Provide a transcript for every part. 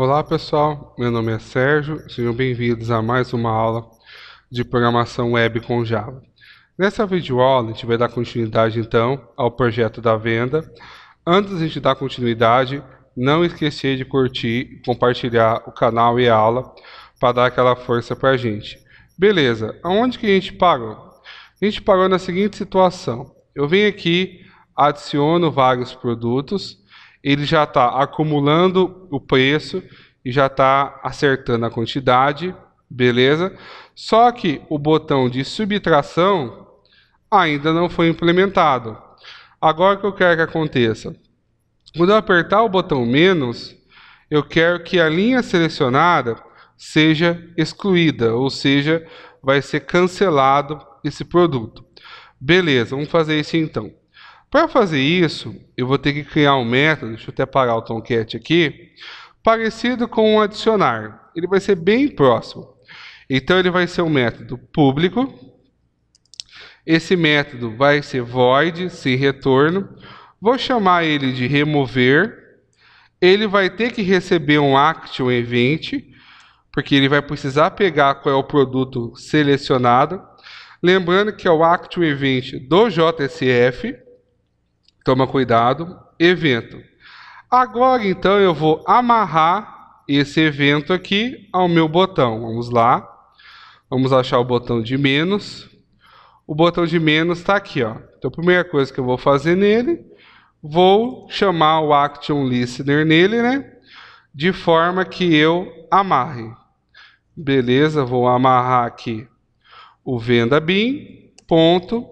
Olá pessoal, meu nome é Sérgio, sejam bem-vindos a mais uma aula de programação web com Java. Nessa videoaula a gente vai dar continuidade então ao projeto da venda. Antes de a gente dar continuidade, não esquecer de curtir, e compartilhar o canal e a aula para dar aquela força para a gente. Beleza, aonde que a gente pagou? A gente pagou na seguinte situação, eu venho aqui, adiciono vários produtos, ele já está acumulando o preço e já está acertando a quantidade, beleza? Só que o botão de subtração ainda não foi implementado. Agora o que eu quero que aconteça? Quando eu apertar o botão menos, eu quero que a linha selecionada seja excluída, ou seja, vai ser cancelado esse produto. Beleza, vamos fazer isso então. Para fazer isso, eu vou ter que criar um método, deixa eu até parar o Tomcat aqui, parecido com um adicionário. Ele vai ser bem próximo. Então ele vai ser um método público. Esse método vai ser void, sem retorno. Vou chamar ele de remover. Ele vai ter que receber um action event, porque ele vai precisar pegar qual é o produto selecionado. Lembrando que é o action event do JSF Toma cuidado. Evento. Agora então eu vou amarrar esse evento aqui ao meu botão. Vamos lá. Vamos achar o botão de menos. O botão de menos está aqui. Ó. Então a primeira coisa que eu vou fazer nele, vou chamar o action listener nele, né? De forma que eu amarre. Beleza, vou amarrar aqui o venda bin, ponto,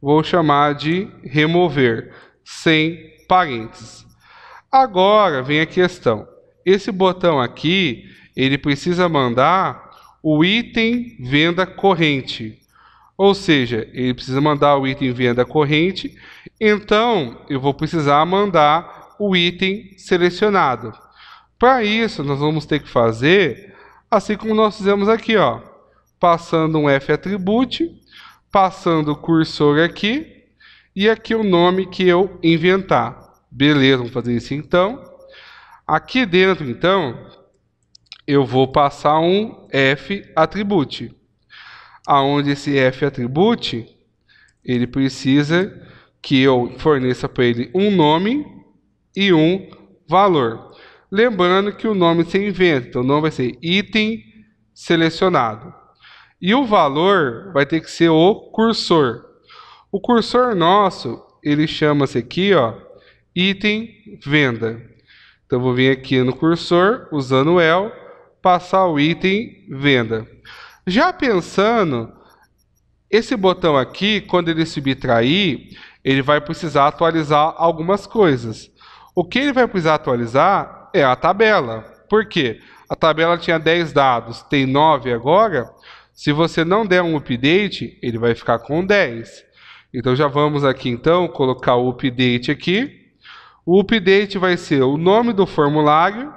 vou chamar de remover sem parênteses. Agora vem a questão. Esse botão aqui, ele precisa mandar o item venda corrente. Ou seja, ele precisa mandar o item venda corrente. Então, eu vou precisar mandar o item selecionado. Para isso, nós vamos ter que fazer assim como nós fizemos aqui, ó, passando um F atribute, passando o cursor aqui e aqui o nome que eu inventar. Beleza, vamos fazer isso então. Aqui dentro, então, eu vou passar um f atribute, aonde esse f atribute ele precisa que eu forneça para ele um nome e um valor. Lembrando que o nome se inventa, então o nome vai ser item selecionado. E o valor vai ter que ser o cursor. O cursor nosso, ele chama-se aqui, ó, item venda. Então vou vir aqui no cursor, usando o el, passar o item venda. Já pensando, esse botão aqui, quando ele subtrair, ele vai precisar atualizar algumas coisas. O que ele vai precisar atualizar é a tabela. Por quê? A tabela tinha 10 dados, tem 9 agora. Se você não der um update, ele vai ficar com 10. Então já vamos aqui então colocar o update aqui. O update vai ser o nome do formulário.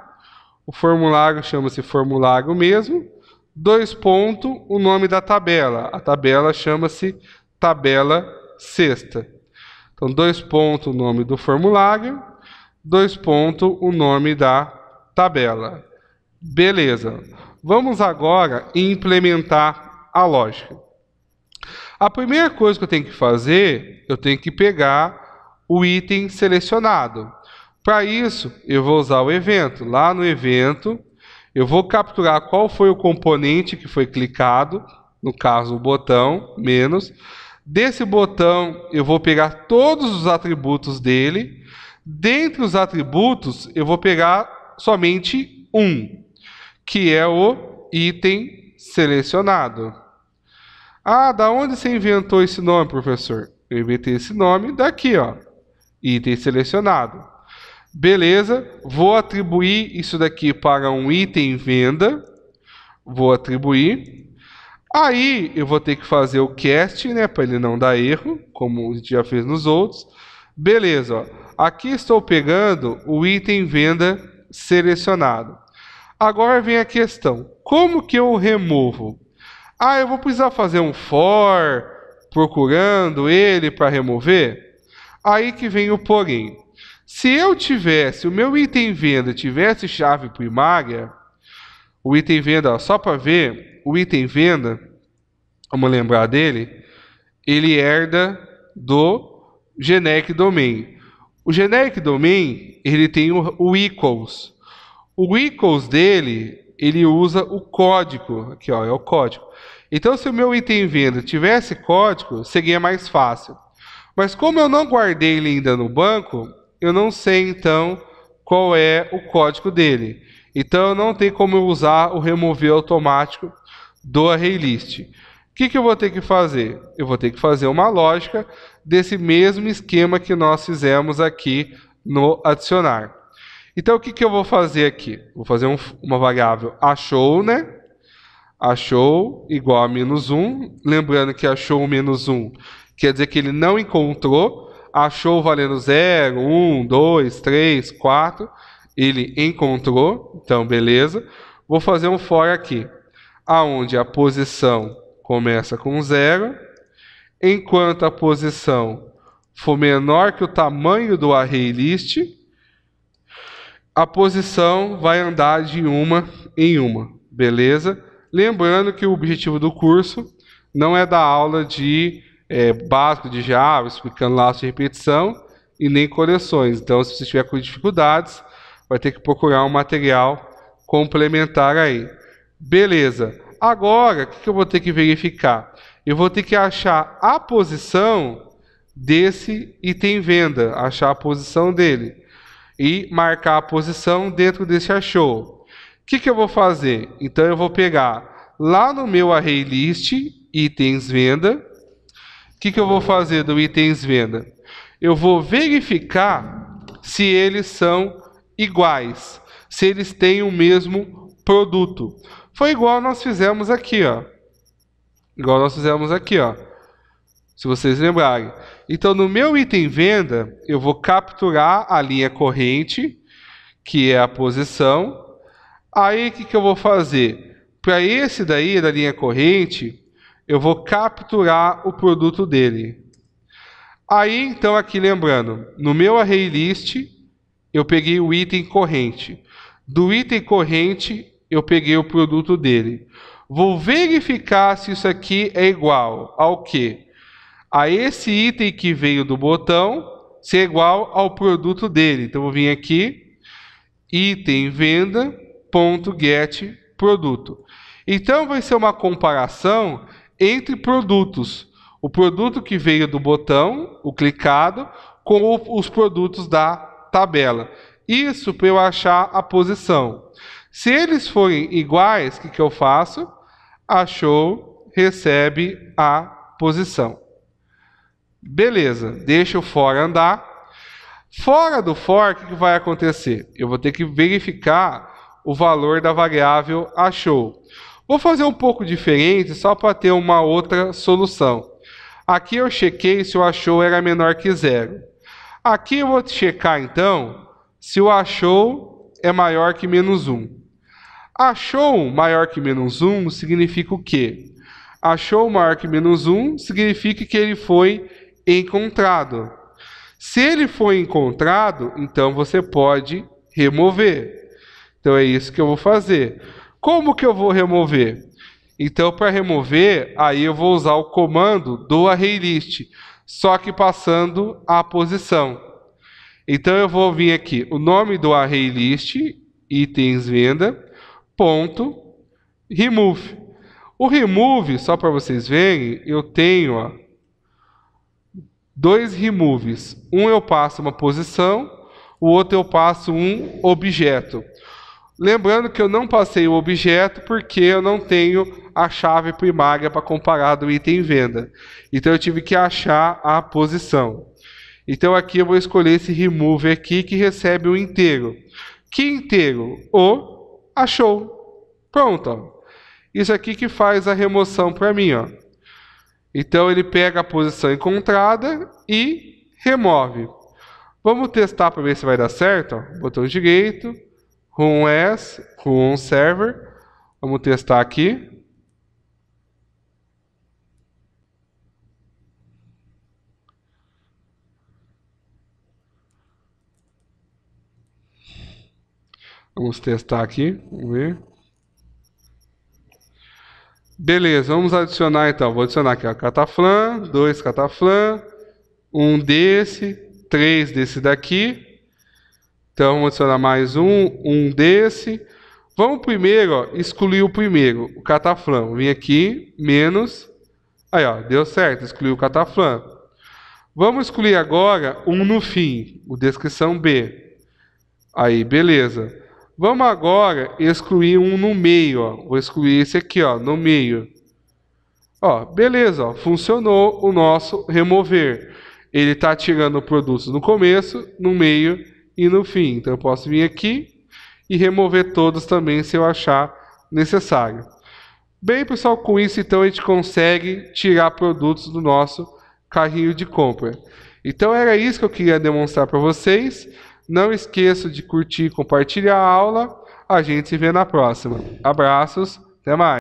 O formulário chama-se formulário mesmo. Dois pontos, o nome da tabela. A tabela chama-se tabela sexta. Então, dois pontos, o nome do formulário. Dois pontos, o nome da tabela. Beleza. Vamos agora implementar a lógica. A primeira coisa que eu tenho que fazer, eu tenho que pegar o item selecionado. Para isso, eu vou usar o evento. Lá no evento, eu vou capturar qual foi o componente que foi clicado, no caso o botão, menos. Desse botão, eu vou pegar todos os atributos dele. Dentre os atributos, eu vou pegar somente um, que é o item selecionado. Ah, da onde você inventou esse nome, professor? Eu inventei esse nome daqui, ó. Item selecionado. Beleza, vou atribuir isso daqui para um item venda. Vou atribuir. Aí eu vou ter que fazer o cast, né, para ele não dar erro, como a gente já fez nos outros. Beleza, ó. aqui estou pegando o item venda selecionado. Agora vem a questão: como que eu removo? Ah, eu vou precisar fazer um for procurando ele para remover? Aí que vem o porém. Se eu tivesse, o meu item venda tivesse chave primária, o item venda, ó, só para ver, o item venda, vamos lembrar dele, ele herda do generic domain. O generic domain, ele tem o, o equals. O equals dele ele usa o código. Aqui, ó, é o código. Então, se o meu item venda tivesse código, seria mais fácil. Mas como eu não guardei ele ainda no banco, eu não sei então qual é o código dele. Então, não tem como eu usar o remover automático do array list. O que, que eu vou ter que fazer? Eu vou ter que fazer uma lógica desse mesmo esquema que nós fizemos aqui no adicionar. Então, o que, que eu vou fazer aqui? Vou fazer um, uma variável achou, né? Achou igual a menos 1. Lembrando que achou menos 1 quer dizer que ele não encontrou. Achou valendo 0, 1, 2, 3, 4. Ele encontrou. Então, beleza. Vou fazer um for aqui. Onde a posição começa com 0. Enquanto a posição for menor que o tamanho do array list a posição vai andar de uma em uma, beleza? Lembrando que o objetivo do curso não é dar aula de é, básico de Java, explicando laço de repetição e nem coleções. Então, se você tiver com dificuldades, vai ter que procurar um material complementar aí. Beleza. Agora, o que, que eu vou ter que verificar? Eu vou ter que achar a posição desse item venda, achar a posição dele e marcar a posição dentro desse achou. O que, que eu vou fazer? Então eu vou pegar lá no meu array list, itens venda. O que, que eu vou fazer do itens venda? Eu vou verificar se eles são iguais, se eles têm o mesmo produto. Foi igual nós fizemos aqui, ó. Igual nós fizemos aqui, ó se vocês lembrarem. Então, no meu item venda, eu vou capturar a linha corrente, que é a posição. Aí, o que, que eu vou fazer? Para esse daí, da linha corrente, eu vou capturar o produto dele. Aí, então, aqui lembrando, no meu array list, eu peguei o item corrente. Do item corrente, eu peguei o produto dele. Vou verificar se isso aqui é igual ao que? a esse item que veio do botão ser igual ao produto dele. Então, eu vou vir aqui, item venda, ponto get produto. Então, vai ser uma comparação entre produtos. O produto que veio do botão, o clicado, com os produtos da tabela. Isso para eu achar a posição. Se eles forem iguais, o que, que eu faço? Achou, recebe a posição. Beleza, deixa o fora andar. Fora do for, o que vai acontecer? Eu vou ter que verificar o valor da variável achou. Vou fazer um pouco diferente, só para ter uma outra solução. Aqui eu chequei se o achou era menor que zero. Aqui eu vou checar, então, se o achou é maior que menos 1. Achou maior que menos 1 significa o quê? Achou maior que menos 1 significa que ele foi encontrado. Se ele for encontrado, então você pode remover. Então é isso que eu vou fazer. Como que eu vou remover? Então para remover, aí eu vou usar o comando do ArrayList, só que passando a posição. Então eu vou vir aqui, o nome do ArrayList, itens venda, ponto, remove. O remove, só para vocês verem, eu tenho ó, dois removes. Um eu passo uma posição, o outro eu passo um objeto. Lembrando que eu não passei o objeto porque eu não tenho a chave primária para comparar do item venda. Então eu tive que achar a posição. Então aqui eu vou escolher esse remove aqui que recebe o inteiro. Que inteiro? O achou. Pronto. Isso aqui que faz a remoção para mim. Ó. Então ele pega a posição encontrada e remove. Vamos testar para ver se vai dar certo. Botão direito, Run as, Run server. Vamos testar aqui. Vamos testar aqui, vamos ver. Beleza, vamos adicionar então. Vou adicionar aqui a cataflã, dois cataflã, um desse, três desse daqui. Então vamos adicionar mais um, um desse. Vamos primeiro, ó, excluir o primeiro, o cataflã. Vim aqui, menos. Aí, ó, deu certo, excluiu o cataflã. Vamos excluir agora um no fim, o descrição B. Aí, beleza. Vamos agora excluir um no meio, ó. Vou excluir esse aqui, ó, no meio. Ó, beleza, ó, funcionou o nosso remover. Ele está tirando produtos no começo, no meio e no fim. Então eu posso vir aqui e remover todos também se eu achar necessário. Bem, pessoal, com isso então a gente consegue tirar produtos do nosso carrinho de compra. Então era isso que eu queria demonstrar para vocês. Não esqueça de curtir e compartilhar a aula. A gente se vê na próxima. Abraços, até mais.